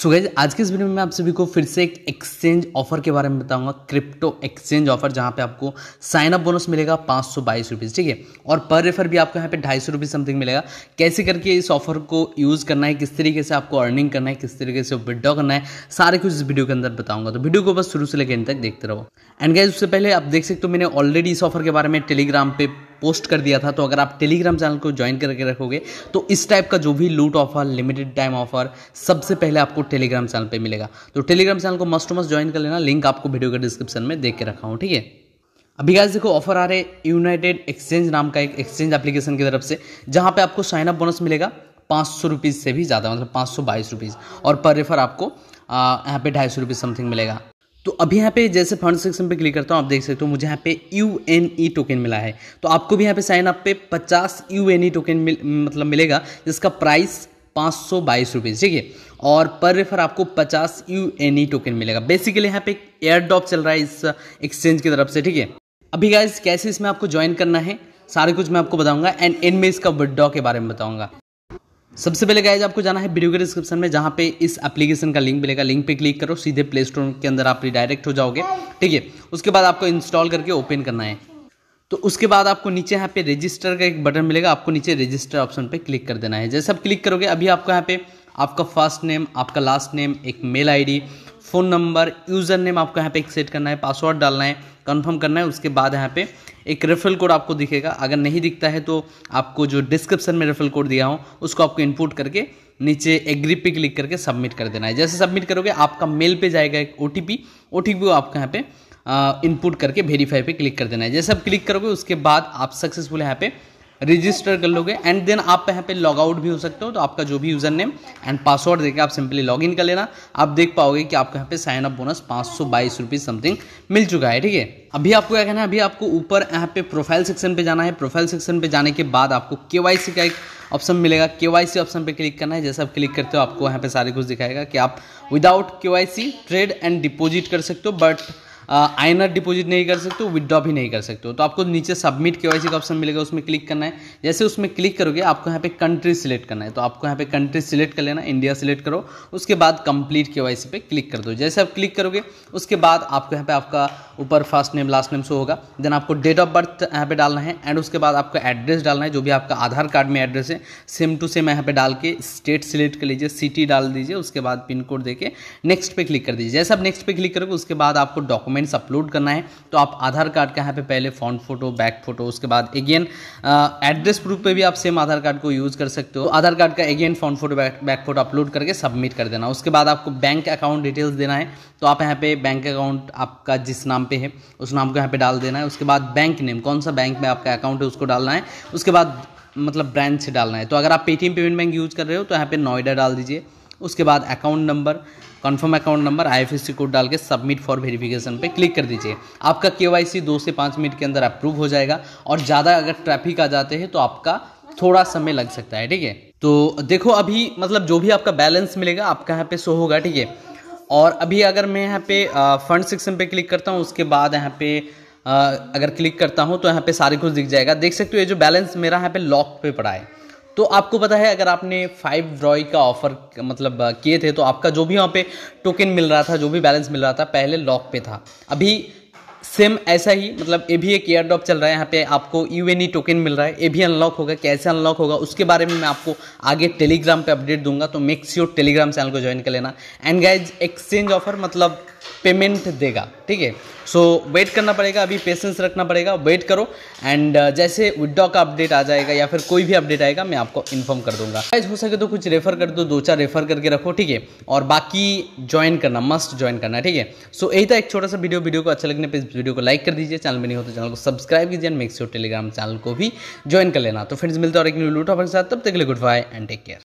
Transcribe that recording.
सो guys आज के इस वीडियो में आप सभी को फिर से एक एक्सचेंज ऑफर के बारे में बताऊंगा क्रिप्टो एक्सचेंज ऑफर जहां पे आपको साइन अप बोनस मिलेगा पाँच सौ बाईस रुपीज़ ठीक है और पर रेफर भी आपको यहां पे ढाई सौ रुपीज़ समथिंग मिलेगा कैसे करके इस ऑफर को यूज़ करना है किस तरीके से आपको अर्निंग करना है किस तरीके से विड्रॉ करना है सारे कुछ इस वीडियो के अंदर बताऊंगा तो वीडियो को बस शुरू से लेकर इन तक देखते रहो एंड गैज उससे पहले आप देख सकते हो मैंने ऑलरेडी इस ऑफर के बारे में टेलीग्राम पे पोस्ट कर दिया था तो अगर आप टेलीग्राम चैनल को ज्वाइन करके रखोगे तो इस टाइप का जो भी लूट ऑफर लिमिटेड टाइम ऑफर सबसे पहले आपको टेलीग्राम चैनल पर मिलेगा तो टेलीग्राम चैनल को मस्ट टू मस्ट ज्वाइन कर लेना लिंक आपको वीडियो के डिस्क्रिप्शन में देख के रखा हूँ ठीक है अभी गाइस देखो ऑफर आ रहे यूनाइटेड एक्सचेंज नाम का एक एक्सचेंज एप्लीकेशन की तरफ से जहाँ पे आपको साइन अप बोनस मिलेगा पाँच सौ रुपीज़ से भी ज़्यादा मतलब पाँच सौ बाईस रुपीज़ और पर रेफर आपको यहाँ पे ढाई सौ रुपीज़ समथिंग मिलेगा तो अभी यहाँ पे जैसे फंड सेक्शन पे क्लिक करता हूँ आप देख सकते हो मुझे यहाँ पे यू एन ई टोकन मिला है तो आपको भी यहाँ पे साइन अप पे 50 यू एन ई टोकन मिल मतलब मिलेगा जिसका प्राइस पाँच सौ बाईस रुपीज़ ठीक है और पर रेफर आपको पचास यू एन ई टोकन मिलेगा बेसिकली यहाँ पे एयर ड्रॉप चल रहा है इस एक्सचेंज की तरफ से ठीक है अभी गाइज कैसे इसमें आपको ज्वाइन करना है सारे कुछ मैं आपको बताऊंगा एंड एन में इसका विड्रॉ के बारे में बताऊंगा सबसे पहले गाइज आपको जाना है वीडियो के डिस्क्रिप्शन में जहाँ पे इस एप्लीकेशन का लिंक मिलेगा लिंक पे क्लिक करो सीधे प्ले स्टोर के अंदर आप रिडायरेक्ट हो जाओगे ठीक है उसके बाद आपको इंस्टॉल करके ओपन करना है तो उसके बाद आपको नीचे यहाँ पे रजिस्टर का एक बटन मिलेगा आपको नीचे रजिस्टर ऑप्शन पे क्लिक कर देना है जैसे आप क्लिक करोगे अभी आपको यहाँ पे आपका फर्स्ट नेम आपका लास्ट नेम एक mail ID phone number user name आपको यहाँ पे एक सेट करना है पासवर्ड डालना है कंफर्म करना है उसके बाद यहाँ पे एक रेफरल कोड आपको दिखेगा अगर नहीं दिखता है तो आपको जो डिस्क्रिप्शन में रेफरल कोड दिया हो उसको आपको इनपुट करके नीचे एग्री पे क्लिक करके सबमिट कर देना है जैसे सबमिट करोगे आपका मेल पे जाएगा एक O T P O T P आपको यहाँ पे इनपुट करके वेरीफाई पे क्लिक कर देना है जैसे आप क्लिक करोगे उसके बाद आप सक्सेसफुल यहाँ पे रजिस्टर कर लोगे एंड देन आप यहाँ पे लॉग आउट भी हो सकते हो तो आपका जो भी यूजर नेम एंड पासवर्ड देकर आप सिंपली लॉग इन कर लेना आप देख पाओगे कि आपको यहाँ पे साइन अप बोनस पाँच सौ बाईस रुपीज़ समथिंग मिल चुका है ठीक है अभी आपको क्या कहना है अभी आपको ऊपर यहाँ पे प्रोफाइल सेक्शन पे जाना है प्रोफाइल सेक्शन पे जाने के बाद आपको के का एक ऑप्शन मिलेगा के ऑप्शन पे क्लिक करना है जैसे आप क्लिक करते हो आपको यहाँ पे सारे कुछ दिखाएगा कि आप विदाउट के ट्रेड एंड डिपोजिट कर सकते हो बट आइनर डिपॉजिट नहीं कर सकते हो विदड्रॉ भी नहीं कर सकते हो तो आपको नीचे सबमिट के का ऑप्शन मिलेगा उसमें क्लिक करना है जैसे उसमें क्लिक करोगे आपको यहाँ पे कंट्री सिलेक्ट करना है तो आपको यहाँ पे कंट्री सिलेक्ट कर लेना इंडिया सिलेक्ट करो उसके बाद कंप्लीट के पे क्लिक कर दो जैसे आप क्लिक करोगे उसके बाद आपको यहाँ पे आपका ऊपर first name last name show होगा देन आपको डेट ऑफ बर्थ यहाँ पे डालना है एंड उसके बाद आपका एड्रेस डालना है जो भी आपका आधार कार्ड में एड्रेस है सेम टू सेम यहाँ पे डाल के स्टेट सिलेक्ट कर लीजिए सिटी डाल दीजिए उसके बाद पिन कोड देके नेक्स्ट पे क्लिक कर दीजिए जैसे आप नेक्स्ट पे क्लिक करोगे उसके बाद आपको डॉक्यूमेंट डॉक्यूमेंट्स अपलोड करना है तो आप आधार कार्ड का यहाँ पे पहले फ्रंट फोटो बैक फोटो उसके बाद अगेन एड्रेस प्रूफ पे भी आप सेम आधार कार्ड को यूज़ कर सकते हो तो आधार कार्ड का again front photo back, back photo upload करके सबमिट कर देना उसके बाद आपको बैंक अकाउंट डिटेल्स देना है तो आप यहाँ पे बैंक अकाउंट आपका जिस नाम पे है उस नाम को यहाँ पे डाल देना है उसके बाद बैंक नेम कौन सा बैंक में आपका अकाउंट है उसको डालना है उसके बाद मतलब ब्रांच से डालना है तो अगर आप पेटीएम पेमेंट बैंक यूज़ कर रहे हो तो यहाँ पे नोएडा डाल दीजिए उसके बाद account number confirm account number IFSC code डाल के सबमिट फॉर वेरिफिकेशन पे क्लिक कर दीजिए आपका केवाईसी दो से पाँच मिनट के अंदर अप्रूव हो जाएगा और ज़्यादा अगर ट्रैफिक आ जाते हैं तो आपका थोड़ा समय लग सकता है ठीक है तो देखो अभी मतलब जो भी आपका बैलेंस मिलेगा आपका यहाँ पे शो होगा ठीक है और अभी अगर मैं यहाँ पे फंड सेक्शन पे क्लिक करता हूँ उसके बाद यहाँ पे आ, अगर क्लिक करता हूँ तो यहाँ पे सारे कुछ दिख जाएगा देख सकते हो ये जो बैलेंस मेरा यहाँ पे लॉक पे पड़ा है तो आपको पता है अगर आपने फाइव रॉय का ऑफर मतलब किए थे तो आपका जो भी वहाँ पे टोकन मिल रहा था जो भी बैलेंस मिल रहा था पहले लॉक पे था अभी सेम ऐसा ही मतलब ये भी एक एयर ड्रॉप चल रहा है यहाँ पे आपको यू एन ई टोकन मिल रहा है ये भी अनलॉक होगा कैसे अनलॉक होगा उसके बारे में मैं आपको आगे टेलीग्राम पे अपडेट दूंगा तो मेक श्योर टेलीग्राम चैनल को ज्वाइन कर लेना एंड गाइज एक्सचेंज ऑफर मतलब पेमेंट देगा ठीक है सो वेट करना पड़ेगा अभी पेशेंस रखना पड़ेगा वेट करो एंड uh, जैसे विड्रॉ का अपडेट आ जाएगा या फिर कोई भी अपडेट आएगा मैं आपको इन्फॉर्म कर दूंगा गाइज हो सके तो कुछ रेफर कर दो दो चार रेफर करके रखो ठीक है और बाकी ज्वाइन करना मस्ट ज्वाइन करना ठीक है सो यही था एक छोटा सा वीडियो वीडियो को अच्छा लगने पर इस वीडियो को लाइक कर दीजिए चैनल में नहीं हो तो चैनल को सब्सक्राइब कीजिए एंड योर टेलीग्राम चैनल को भी ज्वाइन कर लेना तो फ्रेंड्स मिलते और एक न्यू लूटा अपने साथ तब तक के लिए goodbye and take care